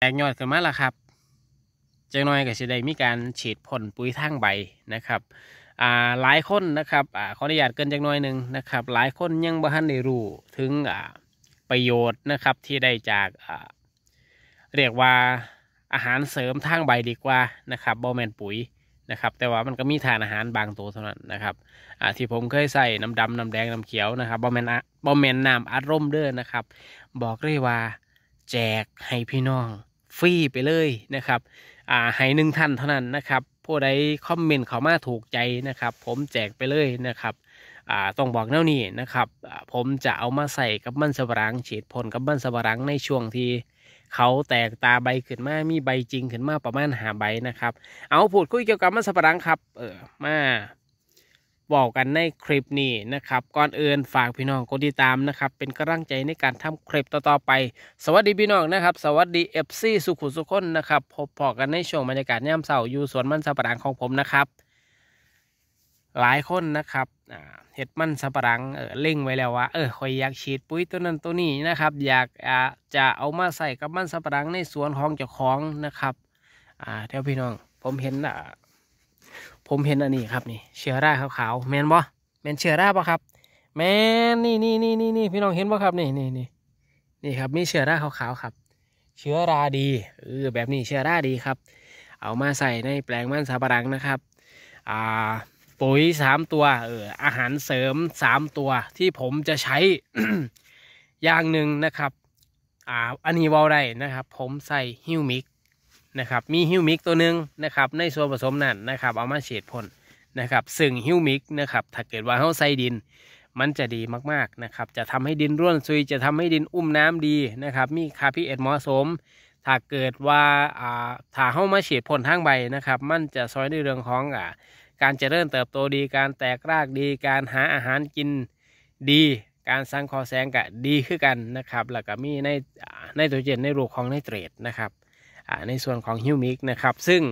แตกยอดขึ้นมาแล้วครับจังน้อยก็จะได้มีการฉีดพ่นปุ๋ยทางใบนะครับหลายคนนะครับอขออนุญาตเกินจังน้อยหนึ่งนะครับ หลายคนยังบ่ทันได้รู้ถึงประโยชน์นะครับที่ได้จากเรียกว่าอาหารเสริมทางใบดีกว่านะครับบอแมนปุ๋ยนะครับ แต่ว่ามันก็มีทานอาหารบางตัวเท่านั้นนะครับที่ผมเคยใส่น้ำดำน้ำแดงน้ำเขียวนะครับบอแมนบอแมนน้ำอัดร่มเด้อนะครับ บอกเลยว่า แจกให้พี่น้องฟรีไปเลยนะครับ อ่าให้หนึ่งท่านเท่านั้นนะครับ ผู้ใดคอมเมนต์เขามาถูกใจนะครับ ผมแจกไปเลยนะครับ อ่าต้องบอกแนวนี้นะครับ ผมจะเอามาใส่กับมันสวรังฉีดพ่นกับมันสวรังในช่วงที่ เขาแตกตาใบขึ้นมา มีใบจริงขึ้นมาประมาณหาใบนะครับ เอาพูดคุยเกี่ยวกับมันสบรังครับ เออมาบอกกันในคลิปนี้นะครับ ก่อนอื่นฝากพี่น้องกดติดตามนะครับ เป็นกำลังใจในการทำคลิปต่อๆไป สวัสดีพี่น้องนะครับ สวัสดีเอฟซีสุขุสุขคนนะครับพบพอกันในช่วงบรรยากาศย่ำเสาอยู่สวนมันสับปะรังของผมนะครับ หลายคนนะครับเห็ดมันสับปะรังเออเล่งไว้แล้วว่าเออคอยอยากฉีดปุ๋ยตัวนั้นตัวนี้นะครับ อยากจะเอามาใส่กับมันสับปะรังในสวน้องเจ้าของนะครับอ่าเดี๋ยวพี่น้องผมเห็นอ่าผมเห็นอันนี้ครับนี่เชื้อราขาววแมนบ่แมนเชื้อราบ่ครับ แมนนี่นี่นี่นี่นี่พี่น้องเห็นบ่ครับนี่นี่นี่นี่ครับมีเชื้อราขาววครับ เชื้อราดี เออแบบนี้เชื้อราดีครับ เอามาใส่ในแปลงมันสาบรังนะครับ อ่าปุ๋ยสามตัว เอออาหารเสริมสามตัวที่ผมจะใช้อย่างหนึ่งนะครับ อ่า อันนี้วอลไรนะครับ ผมใส่ฮิวมิกนะครับมีฮิวมิกตัวหนึ่งนะครับในส่วนผสมนั่นนะครับ เอามาเฉดพ่นนะครับ ซึ่งฮิวมิกนะครับ ถ้าเกิดว่าเขาใส่ดินมันจะดีมากๆนะครับจะทำให้ดินร่วนซุย จะทำให้ดินอุ้มน้ำดีนะครับมีคาพิเอตเหมาะสมถ้าเกิดว่าถ้าเข้ามาเฉดพ่นทางใบนะครับ มันจะซอยในเรื่องของการเจริญเติบโตดีการแตกรากดี การหาอาหารกินดี การสร้างคอแสงกะดีขึ้นกันนะครับแล้วก็มีในในตัวเจนในรูของในเตรดนะครับในส่วนของฮิวมิกนะครับซึ่ง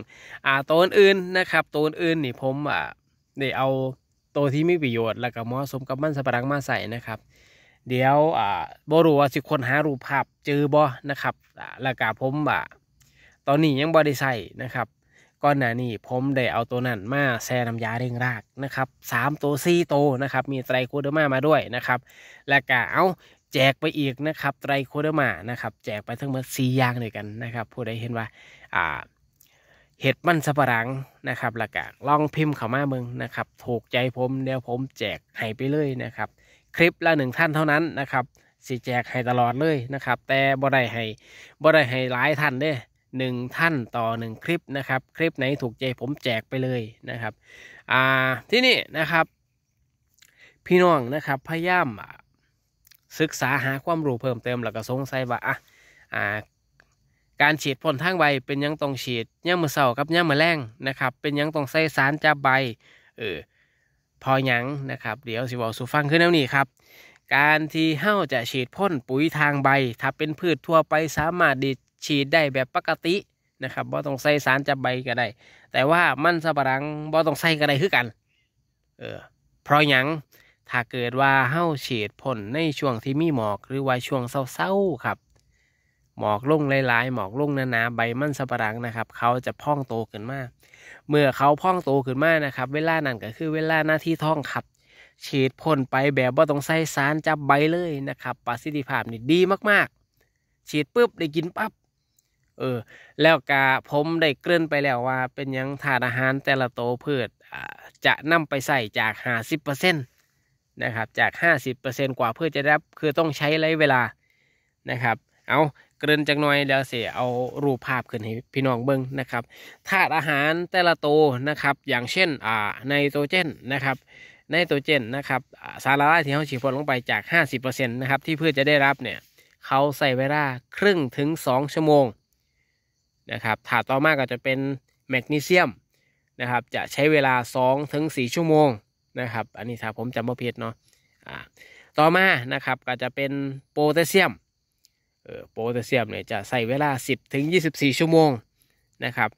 ตัวอื่นนะครับตัวอื่นนี่ผมได้เอาตัวที่มีประโยชน์ แล้วก็เหมาะสมกับมันสปรังมาใส่นะครับ เดี๋ยวบรูว่าสิคนหารูปภาพ เจอบอนะครับแล้วก็ผมตอนนี้ยังบอได้ใส่นะครับก้อนหน้านี้ผมได้เอาตัวนั้นมาแซ่น้ำยาเร่งรากนะครับสามตัวสี่ตัวนะครับมีไตรโคเดอร์มามาด้วยนะครับ แล้วก็เอาจกไปอีกนะครับ ไตรโคเดมานะครับแจกไปทั้งหมดสี่อย่างด้วยกันนะครับ ผู้ใดเห็นว่าอ่า เห็ดมันสับปะรังนะครับแล้วก็ลองพิมพ์เข้ามาเมืองนะครับ ถูกใจผมเดี๋ยวผม แจกให้ไปเลยนะครับ คลิปละหนึ่งท่านเท่านั้นนะครับสิแจกให้ตลอดเลยนะครับ แต่บ่ได้ให้บ่ได้ให้หลายท่านเด้หนึ่งท่านต่อหนึ่งคลิปนะครับ คลิปไหนถูกใจผมแจกไปเลยนะครับ อ่าที่นี่นะครับ พี่น้องนะครับ พยายามศึกษาหาความรู้เพิ่มเติมแล้วก็สงสัยว่าอ่ะอ่าการฉีดพ่นทางใบ เป็นยังต้องฉีดย่างมือเสากับย่างมือแรงนะครับ เป็นยังต้องใส่สารจับใบ เออพอยังนะครับเดี๋ยวสิบอกสูฟังขึ้นแล้วนี่ครับ การที่เฮ้าจะฉีดพ่นปุ๋ยทางใบ ถ้าเป็นพืชทั่วไปสามารถดีฉีดได้แบบปกตินะครับบ่ต้องใส่สารจับใบก็ได้ แต่ว่ามันสับปะรังบ่ต้องใส่ก็ได้คือกัน เออพอยังถ้าเกิดว่าเฮ้าเฉีดพ่นในช่วงที่มีหมอกหรือว่าช่วงเศร้าๆครับ หมอกลงหลายๆหมอกลงหนาๆใบมันสับปะรังนะครับ เขาจะพองโตขึ้นมา เมื่อเขาพองโตขึ้นมานะครับ เวลานั้นก็คือเวลาหน้าที่ท่องครับฉีดพ่นไปแบบว่าต้องใส่สารจับใบเลยนะครับ ประสิทธิภาพนี่ดีมากๆ ฉีดปุ๊บได้กินปับ๊บเออแล้วกาผมได้เกริ่นไปแล้วว่าเป็นยังทานอาหารแต่ละโตพืชจะนำไปใส่จากห0าสิบเปอร์เซ็นต์นะครับจาก 50%กว่าเพื่อจะได้คือต้องใช้ระยะเวลานะครับเอาเกินจากน้อยเดี๋ยวเสียเอารูปภาพขึ้นให้พี่น้องเบิ้งนะครับธาตุอาหารแต่ละโตนะครับอย่างเช่นอ่าในโตเจนนะครับในโตเจนนะครับสารละลายที่เขาฉีดพ่นลงไปจาก 50%นะครับที่พืชจะได้รับเนี่ยเขาใส่เวลาครึ่งถึง 2 ชั่วโมงนะครับถาดต่อมาก็จะเป็นแมกนีเซียมนะครับจะใช้เวลา2-4ชั่วโมงนะครับอันนี้ถ้าผมจำไม่ผิดเนาะต่อมานะครับก็จะเป็นโพแทสเซียมโพแทสเซียมเนี่ยจะใส่เวลา 10ถึง24 ชั่วโมงนะครับ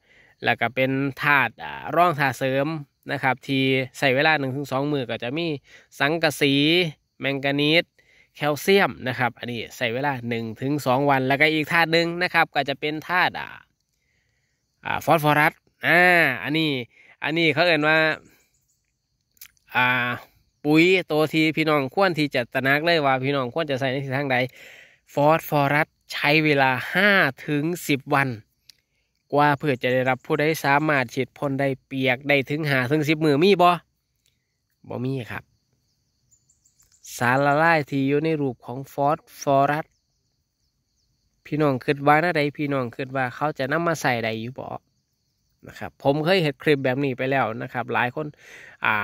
แล้วก็เป็นธาตุร่องธาตุเสริมนะครับที่ใส่เวลา1-2 มือก็จะมีสังกะสี แมงกานีสแคลเซียมนะครับ อันนี้ใส่เวลา1-2 วัน แล้วก็อีกธาตุหนึ่งนะครับก็จะเป็นธาตุฟอสฟอรัสอ่าอันนี้อันนี้เขาเอ่ยว่า่าปุ๋ยตัวที่พี่น้องควรที่จะตระหนักเลยว่าพี่น้องควรจะใส่ในทิศทางใดฟอสฟอรัสใช้เวลา 5 ถึง 10 วัน กว่าเพื่อจะได้รับผู้ได้สามารถฉีดพ่นได้เปียกได้ถึงหาถึงสิบมือมีบอบอมีครับ สารละลายที่อยู่ในรูปของฟอสฟอรัสพี่น้องคิดว่าน่าใดพี่น้องคิดว่าเขาจะนำมาใส่ใดอยู่บอนะครับผมเคยเห็นคลิปแบบนี้ไปแล้วนะครับหลายคนอ่า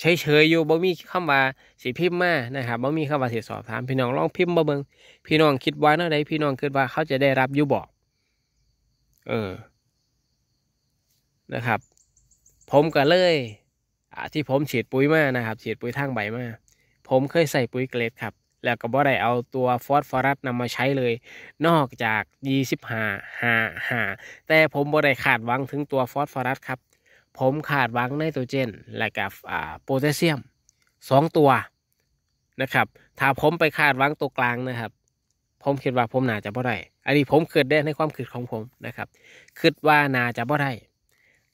เฉยยอยู่บ่ มีคำว่าสิพิมพ์มานะครับบ่ มีคำว่าสิสอบถามพี่น้องลองพิมพ์มาเบิงพี่น้องคิดว่าเน่าใดพี่น้องคิดว่าเขาจะได้รับอยู่บอกเออนะครับผมก็เลยที่ผมฉีดปุ๋ยมานะครับฉีดปุ๋ยทางใบมา ผมเคยใส่ปุ๋ยเกรดครับ แล้วก็บ่ได้เอาตัวฟอสฟอรัสนำมาใช้เลยนอกจากยี่สิบห้าห้าห้าแต่ผมบ่ได้ขาดหวังถึงตัวฟอสฟอรัสครับผมขาดหวังไนโตรเจน และกับโพแทสเซียมสองตัวนะครับ ถ้าผมไปคาดหวังตัวกลางนะครับ ผมคิดว่าผมน่าจะบ่ได้ อันนี้ผมคิดได้ในความคิดของผมนะครับคิดว่าน่าจะบ่ได้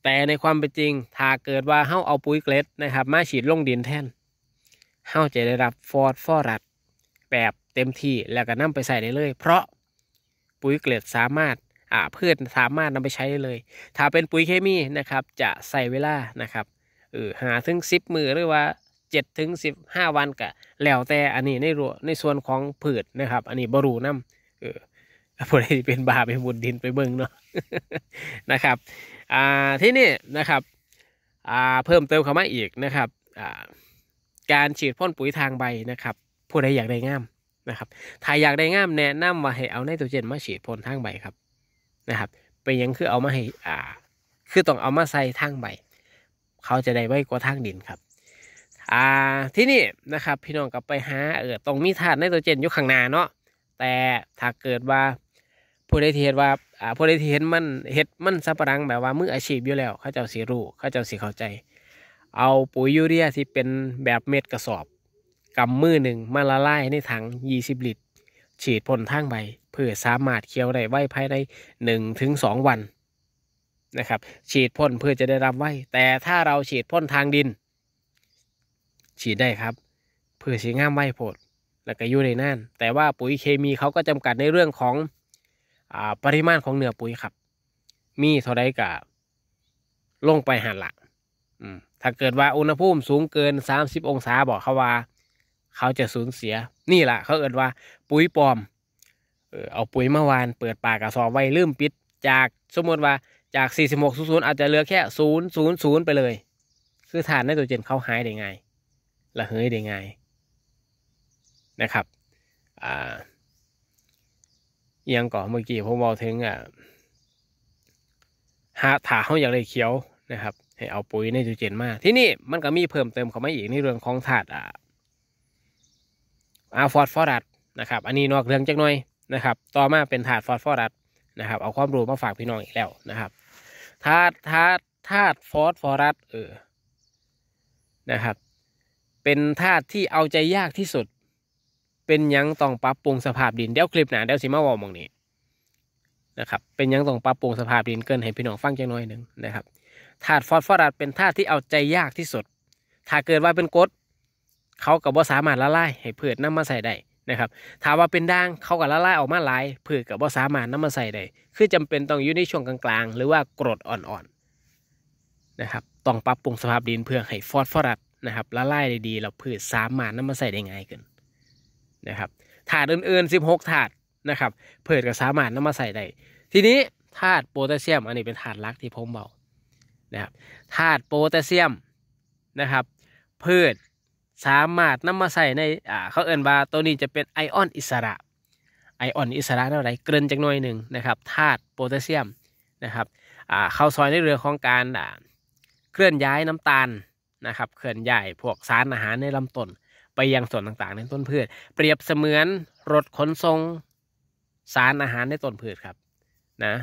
แต่ในความเป็นจริง ถ้าเกิดว่าเฮาเอาปุ๋ยเกล็ดนะครับมาฉีดลงดินแทนเฮาจะได้รับฟอสฟอรัสแบบเต็มที่ แล้วก็นำไปใส่ได้เลย เพราะปุ๋ยเกล็ดสามารถ่าพืชสามารถนำไปใช้ได้เลย ถ้าเป็นปุ๋ยเคมีนะครับ จะใส่เวลานะครับ เออหาถึงสิบมือหรือว่าเจ็ดถึงสิบห้าวันกะแล้วแต่อันนี้ในรัวใน ส่วนของพืชนะครับ อันนี้บรูน้ำเออผู้ใดเป็นบาเป็นบุญดินไปเบิ่งเนาะนะครับอ่าที่นี่นะครับอ่าเพิ่มเติมเข้ามา อีกนะครับอ่าการฉีดพ่นปุ๋ยทางใบนะครับ ผู้ใดอยากได้ง่ามนะครับถ้าอยากได้ง่ามแนะนำว่าให้เอาไนโตรเจนมาฉีดพ่นทางใบครับนะครับเป็นยังคือเอามาให้อ่าคือต้องเอามาใส่ทางใบ เขาจะได้ไว้กว่าทางดินครับอ่าที่นี่นะครับพี่น้องกลับไปหาเออตรงมีธาตุไนโตรเจนอยู่ข้างหน้าเนาะแต่ถ้าเกิดว่าผู้ใดที่เห็นว่าอ่าผู้ใดที่เห็นมันเห็ดมันสับปะรังแบบว่ามืออาชีพอยู่แล้ว เขาเจ้าสีรู้เขาเจ้าสีเข้าใจ เอาปุ๋ยยูเรียที่เป็นแบบเม็ดกระสอบกำมือหนึ่งมาละลายในถัง 20 ลิตรฉีดพ่นทางใบ เพื่อสามารถเคี้ยวได้ไว้ภายในหนึ่งถึงสองวัน นะครับ ฉีดพ่นเพื่อจะได้รับไว้แต่ถ้าเราฉีดพ่นทางดิน ฉีดได้ครับ เพื่อสีงามไว้โพด แล้วก็อยู่ในนั่นแต่ว่าปุ๋ยเคมีเขาก็จำกัดในเรื่องของอปริมาณของเนื้อปุ๋ยครับ มีเท่าใดกบลงไปหันละถ้าเกิดว่าอุณหภูมิสูงเกิน 30 องศาบอกเขาว่าเขาจะสูญเสียนี่แหละ เขาเอิดว่าปุ๋ยปลอม เอาปุ๋ยเมื่อวานเปิดปากกระสอบไว้ลืมปิด จากสมมติว่าจาก 4600 อาจจะเหลือแค่000 ไปเลยคือฐานในตัวเจนเขาหายได้ไงละเหยได้ไงนะครับอ่ายังก่อเมื่อกี้ผมบอกถึงอ่หาถาเขาอยากได้เขียวนะครับให้เอาปุ๋ยในตัวเจนมาที่นี่มันก็มีเพิ่มเติมเข้ามาอีก ในเรื่องของถาดอ่าเอาฟอสฟอรัสนะครับอันนี้นอกเรื่องจักหน่อยนะครับ ต่อมาเป็นถาดฟอสฟอรัสนะครับ เอาความรู้มาฝากพี่น้องอีกแล้วนะครับธาตุธาตุธาตุฟอสฟอรัสเออนะครับเป็นธาตุที่เอาใจยากที่สุด เป็นยังต้องปรับปรุงสภาพดินเดี๋ยวคลิปหนาเดี๋ยวสิมาวอมองนี้นะครับเป็นยังต้องปรับปรุงสภาพดินเกินให้พี่น้องฟังจังน้อยหนึ่งนะครับธาตุฟอสฟอรัสเป็นธาตุที่เอาใจยากที่สุด ถ้าเกิดว่าเป็นกรดเขากับว่าสามารถละลายให้เผือกนำมาใส่ได้นะครับถามว่าเป็นด่างเขากับละลายออกมาหลายผือกกับว่าสามารถนำมาใส่ได้คือจำเป็นต้องอยู่ในช่วงกลางๆ หรือว่ากรดอ่อนๆนะครับต้องปรับปรุงสภาพดินเพื่อให้ฟอสฟอรัสนะครับละลายได้ดีแล้วเผือกสามารถนำมาใส่ได้ง่ายขึ้นนะครับถาดอื่นๆ16ถาดนะครับเผือกกับสามารถนำมาใส่ได้ทีนี้ธาตุโพแทสเซียมอันนี้เป็นธาตุลักที่ผมบอกนะครับธาตุโพแทสเซียมนะครับพืชสามารถนำมาใส่ในอ่าเขาเอิ้นว่าตัวนี้จะเป็นไอออนอิสระไอออนอิสระนั่นอะไรเกินจากหน่วยหนึ่งนะครับธาตุโพแทสเซียมนะครับอ่าเข้าซอยในเรื่องของการอ่าเคลื่อนย้ายน้ำตาลนะครับเคลื่อนย้ายพวกสารอาหารในลำต้นไปยังส่วนต่างๆ ในต้นพืช เปรียบเสมือนรถขนส่งสารอาหารในต้นพืชครับนะ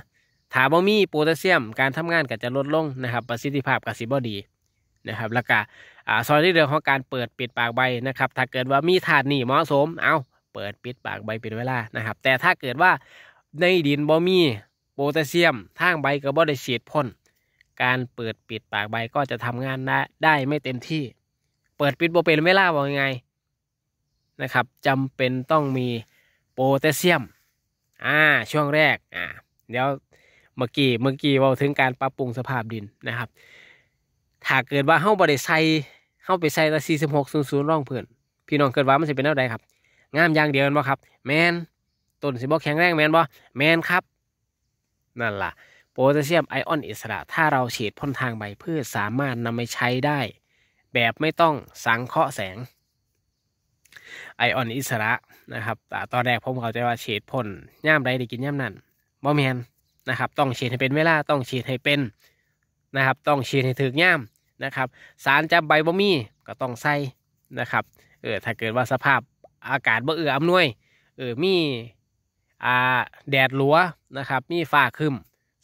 ถาบ่มีโพแทสเซียม การทำงานก็จะลดลงนะครับ ประสิทธิภาพก็สิบ่ดีนะครับ แล้วก็อซอยที่เรื่องของการเปิดปิดปากใบนะครับ ถ้าเกิดว่ามีถาดหนีเหมาะสมเอาเปิดปิดปากใบเป็นเวลานะครับ แต่ถ้าเกิดว่าในดินบ่มีโพแทสเซียม ทางใบก็บ่ได้ฉีดพ่นการเปิดปิดปากใบก็จะทำงานได้ไม่เต็มที่ เปิดปิดบ่เป็นเวลาบอกยังไงนะครับจำเป็นต้องมีโพแทสเซียม อ่า ช่วงแรกอ่าเดี๋ยวเมื่อกี้เมื่อกี้เราถึงการปรับปรุงสภาพดินนะครับถ้าเกิดว่าเฮ้าบด้ใส่เฮ้าไปใส่ละสี่สิบหกศูนย์ศูนย์ร่องเพื่อนพี่น้องเกิดว่า มันจะเป็นแนวใดครับ งามอย่างเดียวกันบ่ครับ แมนต้นสิบ่แข็งแรงแมนบ่แมนครับ นั่นล่ะโพแทสเซียมไอออนอิสระ ถ้าเราฉีดพ่นทางใบพืชสามารถนำไปใช้ได้ แบบไม่ต้องสังเคราะห์แสงไอออนอิสระนะครับตอนแรกผมเข้าใจว่าฉีดพ่นย่ามใดได้กินย่ามนั้นบ่แมนนะครับ ต้องฉีดให้เป็นเวลาต้องฉีดให้เป็นนะครับต้องเชีย์ให้ถึกย่ามนะครับ สารจะใบบ่มีก็ต้องใส่นะครับเออถ้าเกิดว่าสภาพอากาศบ่เอืออำนวยเออมีอ่าแดดรลัวนะครับ มีฝ้าคึม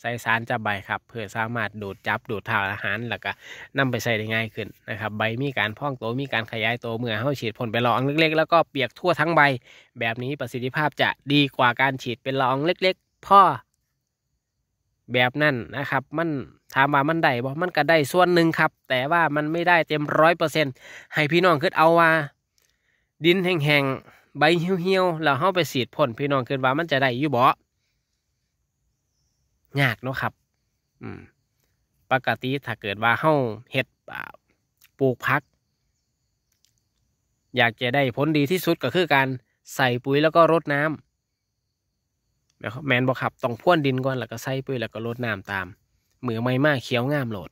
ใส่สารจะใบครับ เพื่อสามารถดูดจับดูดทาอาหารแล้วก็นำไปใส่ได้ง่ายขึ้นนะครับ ใบมีการพองโตมีการขยายโตเมื่อเข้าฉีดพ่นเป็นละอองเล็กๆแล้วก็เปียกทั่วทั้งใบ แบบนี้ประสิทธิภาพจะดีกว่าการฉีดเป็นละอองเล็กๆพ่อแบบนั้นนะครับ มันถามว่ามันได้บ่มันก็ได้ส่วนหนึ่งครับ แต่ว่ามันไม่ได้เต็มร้อยเปอร์เซ็นต์ให้พี่น้องคิดเอาว่า ดินแห้งๆ ใบเหี่ยวๆแล้วเข้าไปสีดพ่นพี่น้องคิดว่ามันจะได้อยู่บ่ยากเนาะครับอืมปกติถ้าเกิดว่าเข้าเห็ดปลูกพัก อยากจะได้ผลดีที่สุดก็คือการใส่ปุ๋ยแล้วก็รดน้ำแล้วแมนบอกขับต้องพ่วนดินก่อนแล้วก็ใส่ปุ๋ยแล้วก็ลดน้ำตามมือไม่มากเขียวงามโหลด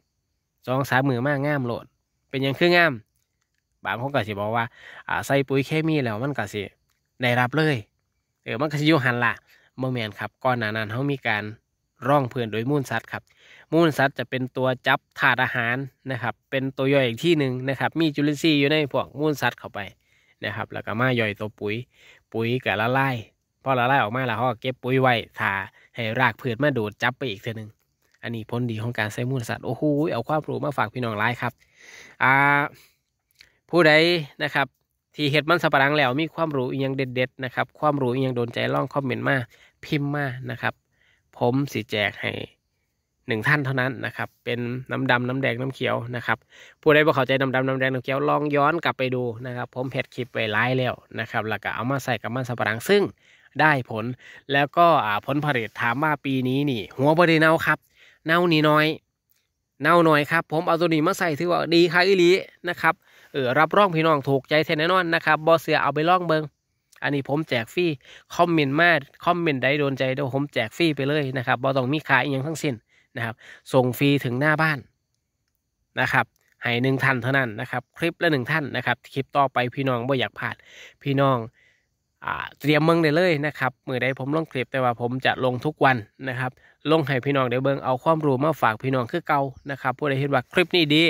สองสามมือมากงามโหลด เป็นยังคืองาม บางคนก็สิบอกว่าอ่าใส่ปุ๋ยเคมีแล้วมันก็สิได้รับเลยเออมันก็สิอยู่หันละเมแมนครับก่อนหน้านั้นเขามีการร่องเพื่อนโดยมูลสัตว์ครับมูลสัตว์จะเป็นตัวจับถาดอาหารนะครับเป็นตัวย่อยอีกที่หนึ่งนะครับมีจุลินทรีย์อยู่ในพวกมูลสัตว์เข้าไปนะครับแล้วก็มาย่อยตัวปุ๋ยปุ๋ยกับละลายพอละลายออกมาแล้วเขาก็เก็บปุ๋ยไว้ทาให้รากพืชมาดูดจับไปอีกเท่อนึงอันนี้ผลดีของการใช้มูลสัตว์โอ้โหเอาความรู้มาฝากพี่น้องร้ายครับ อ่า ผู้ใดนะครับ ที่เห็ดมันสับปะรังแล้ว มีความรู้ยังเด็ดๆนะครับความรู้ยังโดนใจล่องคอมเมนต์มาพิมพ์มานะครับ ผมสิแจกให้หนึ่งท่านเท่านั้นนะครับ เป็นน้ำดำน้ำแดงน้ำเขียวนะครับ ผู้ใดบ่เข้าใจน้ำดำน้ำแดงน้ำเขียวลองย้อนกลับไปดูนะครับ ผมเห็ดคลิปไปไลฟ์แล้วนะครับ แล้วก็เอามาใส่กับมันสับปะรัง ซึ่งได้ผลแล้วก็ผลผลิตถามว่าปีนี้นี่ หัวบริเนาครับ เน่านี่น้อยเน่าหน่อยครับผมเอาตัวนี้มาใส่ถือว่า ดีค่ะอิลีนะครับ เออรับรองพี่น้องถูกใจแน่นอนนะครับบอเสือเอาไปล่องเบิง อันนี้ผมแจกฟรีคอมเมนต์มาคอมเมนต์ได้โดนใจเดี๋ยวผมแจกฟรีไปเลยนะครับบอต้องมีขายออย่างทั้งสิ้นนะครับ ส่งฟรีถึงหน้าบ้านนะครับให้หนึ่งท่านเท่านั้นนะครับคลิปละหนึ่งท่านนะครับคลิปต่อไปพี่น้องบ่อยากพลาดพี่น้องเตรียมเมืองได้เลยนะครับมือใดผมลงคลิปแต่ว่าผมจะลงทุกวันนะครับ ลงให้พี่น้องได้เบิ่งเอาความรู้มาฝากพี่น้องคือเก่านะครับผู้ใดเห็นว่าคลิปนี้ดี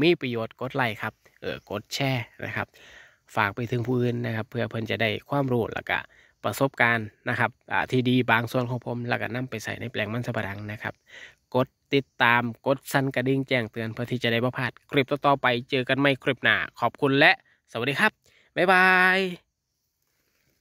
มีประโยชน์กดไลค์ครับเออกดแชร์นะครับ ฝากไปถึงผู้อื่นนะครับ เพื่อเพิ่นจะได้ความรู้แล้วก็ประสบการณ์นะครับที่ดีบางส่วนของผมแล้วก็นำไปใส่ในแปลงมันสปะรังนะครับ กดติดตามกดสั่นกระดิ่งแจ้งเตือนเพื่อที่จะได้บ่พลาดคลิปต่อๆไป เจอกันใหม่คลิปหน้าขอบคุณและ สวัสดีครับบ๊ายบาย